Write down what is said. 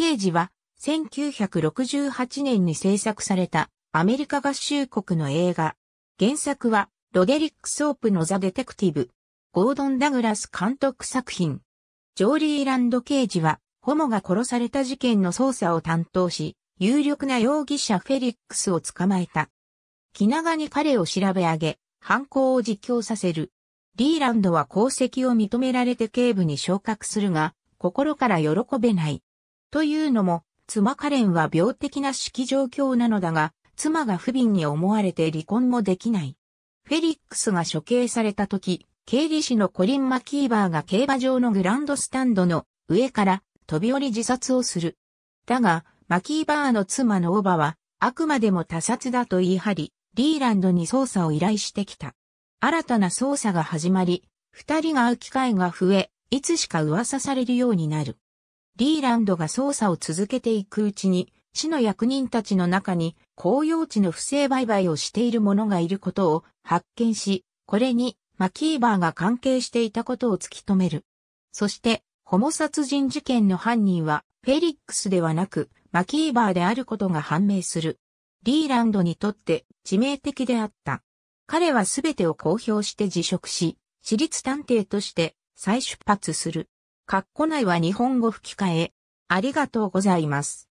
刑事は、1968年に制作されたアメリカ合衆国の映画。原作はロデリック・ソープのザ・デテクティブ。ゴードン・ダグラス監督作品。ジョーリーランド刑事はホモが殺された事件の捜査を担当し、有力な容疑者フェリックスを捕まえた。気長に彼を調べ上げ、犯行を実況させる。リーランドは功績を認められて警部に昇格するが、心から喜べない。というのも、妻カレンは病的な式状況なのだが、妻が不憫に思われて離婚もできない。フェリックスが処刑された時、経理士のコリン・マキーバーが競馬場のグランドスタンドの上から飛び降り自殺をする。だが、マキーバーの妻のオバは、あくまでも他殺だと言い張り、リーランドに捜査を依頼してきた。新たな捜査が始まり、二人が会う機会が増え、いつしか噂されるようになる。リーランドが捜査を続けていくうちに、市の役人たちの中に、公用地の不正売買をしている者がいることを発見し、これにマキーバーが関係していたことを突き止める。そして、ホモ殺人事件の犯人は、フェリックスではなく、マキーバーであることが判明する。リーランドにとって致命的であった。彼はすべてを公表して辞職し、私立探偵として再出発する。括弧内は日本語吹き替え。ありがとうございます。